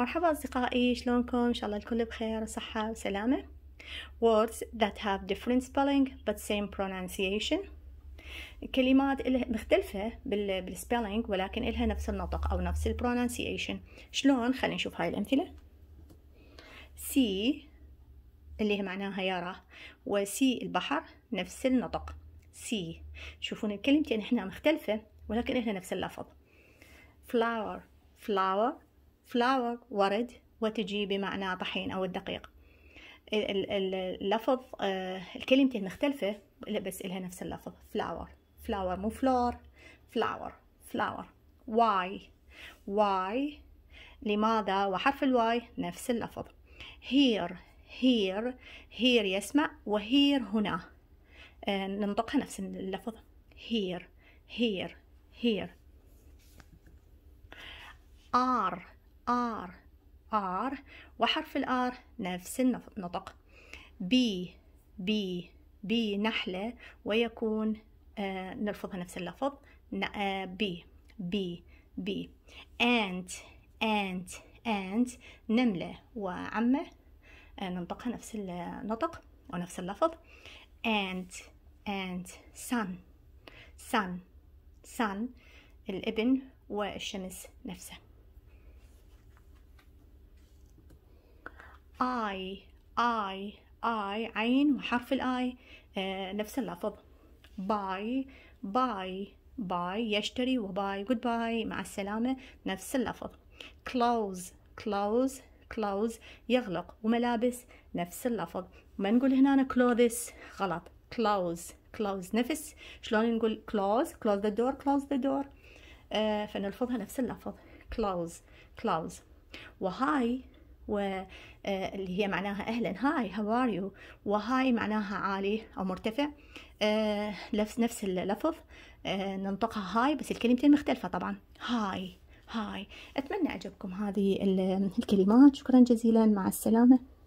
مرحبا أصدقائي شلونكم؟ إن شاء الله الكل بخير وصحة وسلامة Words that have different spelling but same pronunciation كلمات مختلفة بالسبيلينج ولكن إلها نفس النطق أو نفس البرونانسيشن شلون؟ خلينا نشوف هاي الأمثلة see اللي هي معناها يرى وسي البحر نفس النطق see شوفون الكلمتين إحنا مختلفة ولكن إلها نفس اللفظ flower flower flower ورد وتجي بمعنى طحين أو الدقيق اللفظ آه، الكلمتين مختلفة بس إلها نفس اللفظ flower flower مو فلور flower flower why why لماذا وحرف الواي نفس اللفظ here here here يسمع وهير هنا آه، ننطقها نفس اللفظ here here here are ار ار وحرف الار نفس النطق بي بي بي نحلة ويكون آه نلفظها نفس اللفظ آه بي بي بي أنت أنت أنت نملة وعمة آه ننطقها نفس النطق ونفس اللفظ أنت أنت sun sun sun الابن والشمس نفسه اي اي اي عين وحرف الاي آه نفس اللفظ باي باي باي يشتري وباي جود باي مع السلامة نفس اللفظ close close close يغلق وملابس نفس اللفظ ما نقول هنا clothes غلط close close نفس شلون نقول close close the door close the door آه، فنلفظها نفس اللفظ close close وهاي واللي آه، هي معناها أهلا هاي هاو ار يو وهاي معناها عالي أو مرتفع آه، نفس نفس اللفظ آه، ننطقها هاي بس الكلمتين مختلفة طبعا هاي هاي أتمنى عجبكم هذه الكلمات شكرا جزيلا مع السلامة